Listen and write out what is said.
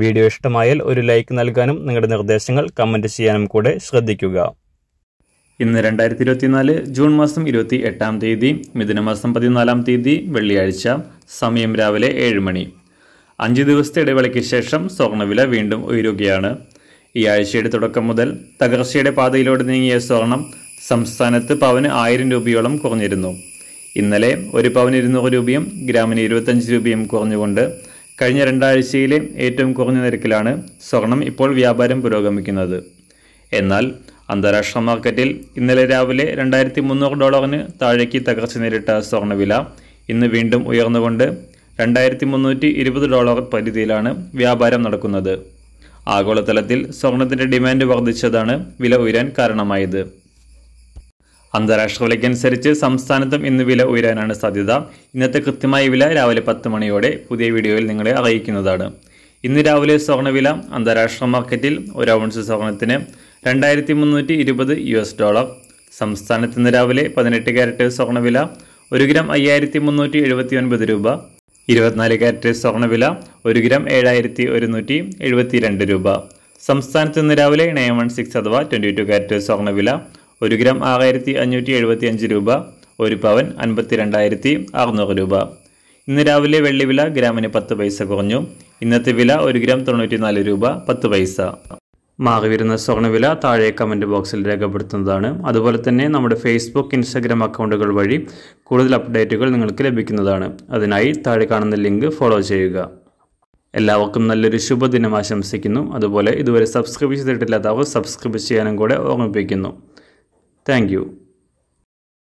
Video ഇഷ്ടമായാൽ ഒരു like നൽകാനും നിങ്ങളുടെ നിർദ്ദേശങ്ങൾ കമൻറ്റ് ചെയ്യാനും കൂടെ ശ്രദ്ധിക്കുക ഇന്ന് രണ്ടായിരത്തി ഇരുപത്തിനാല് ജൂൺ മാസം ഇരുപത്തി എട്ടാം തീയതി മിഥുനമാസം പതിനാലാം തീയതി വെള്ളിയാഴ്ച സമയം രാവിലെ ഏഴ് മണി അഞ്ച് ദിവസത്തെ ഇടവേളയ്ക്ക് ശേഷം സ്വർണ്ണവില വീണ്ടും ഉയരുകയാണ് ഈ ആഴ്ചയുടെ തുടക്കം മുതൽ തകർച്ചയുടെ പാതയിലൂടെ നീങ്ങിയ സ്വർണം സംസ്ഥാനത്ത് പവന് ആയിരം രൂപയോളം കുറഞ്ഞിരുന്നു ഇന്നലെ ഒരു പവന് ഇരുന്നൂറ് രൂപയും ഗ്രാമിന് ഇരുപത്തഞ്ച് രൂപയും കുറഞ്ഞുകൊണ്ട് കഴിഞ്ഞ രണ്ടാഴ്ചയിലെ ഏറ്റവും കുറഞ്ഞ നിരക്കിലാണ് സ്വർണം ഇപ്പോൾ വ്യാപാരം പുരോഗമിക്കുന്നത് എന്നാൽ അന്താരാഷ്ട്ര മാർക്കറ്റിൽ ഇന്നലെ രാവിലെ രണ്ടായിരത്തി മുന്നൂറ് ഡോളറിന് താഴേക്ക് തകർച്ച നേരിട്ട സ്വർണ്ണവില ഇന്ന് വീണ്ടും ഉയർന്നുകൊണ്ട് രണ്ടായിരത്തി മുന്നൂറ്റി ഇരുപത് ഡോളർ പരിധിയിലാണ് വ്യാപാരം നടക്കുന്നത് ആഗോളതലത്തിൽ സ്വർണത്തിൻ്റെ ഡിമാൻഡ് വർദ്ധിച്ചതാണ് വില ഉയരാൻ കാരണമായത് അന്താരാഷ്ട്ര വിലയ്ക്കനുസരിച്ച് സംസ്ഥാനത്തും ഇന്ന് വില ഉയരാനാണ് സാധ്യത ഇന്നത്തെ കൃത്യമായ വില രാവിലെ പത്ത് മണിയോടെ പുതിയ വീഡിയോയിൽ നിങ്ങളെ അറിയിക്കുന്നതാണ് ഇന്ന് രാവിലെ സ്വർണ്ണവില അന്താരാഷ്ട്ര മാർക്കറ്റിൽ ഒരു ഔൺസ് സ്വർണത്തിന് രണ്ടായിരത്തി മുന്നൂറ്റി ഇരുപത് യു എസ് ഡോളർ സംസ്ഥാനത്ത് ഇന്ന് രാവിലെ പതിനെട്ട് ക്യാരറ്റ് സ്വർണ്ണവില ഒരു ഗ്രാം അയ്യായിരത്തി മുന്നൂറ്റി എഴുപത്തി ഒൻപത് രൂപ ഇരുപത്തിനാല് ക്യാരറ്റ് സ്വർണ്ണവില ഒരു ഗ്രാം ഏഴായിരത്തി ഒരുന്നൂറ്റി എഴുപത്തി രണ്ട് രൂപ സംസ്ഥാനത്ത് ഇന്ന് രാവിലെ നയൻ വൺ സിക്സ് അഥവാ ട്വൻറ്റി ടു ക്യാരറ്റ് സ്വർണ്ണവില ഒരു ഗ്രാം ആറായിരത്തി അഞ്ഞൂറ്റി എഴുപത്തി അഞ്ച് രൂപ ഒരു പവൻ അൻപത്തി രണ്ടായിരത്തി അറുന്നൂറ് രൂപ ഇന്ന് രാവിലെ വെള്ളി വില ഗ്രാമിന് പത്ത് പൈസ കുറഞ്ഞു ഇന്നത്തെ വില ഒരു ഗ്രാം തൊണ്ണൂറ്റിനാല് രൂപ പത്ത് പൈസ മാറി വരുന്ന സ്വർണ്ണവില താഴെ കമൻറ്റ് ബോക്സിൽ രേഖപ്പെടുത്തുന്നതാണ് അതുപോലെ തന്നെ നമ്മുടെ ഫേസ്ബുക്ക് ഇൻസ്റ്റാഗ്രാം അക്കൗണ്ടുകൾ വഴി കൂടുതൽ അപ്ഡേറ്റുകൾ നിങ്ങൾക്ക് ലഭിക്കുന്നതാണ് അതിനായി താഴെ കാണുന്ന ലിങ്ക് ഫോളോ ചെയ്യുക എല്ലാവർക്കും നല്ലൊരു ശുഭദിനം ആശംസിക്കുന്നു അതുപോലെ ഇതുവരെ സബ്സ്ക്രൈബ് ചെയ്തിട്ടില്ലാത്തവർ സബ്സ്ക്രൈബ് ചെയ്യാനും കൂടെ ഓർമ്മിപ്പിക്കുന്നു Thank you.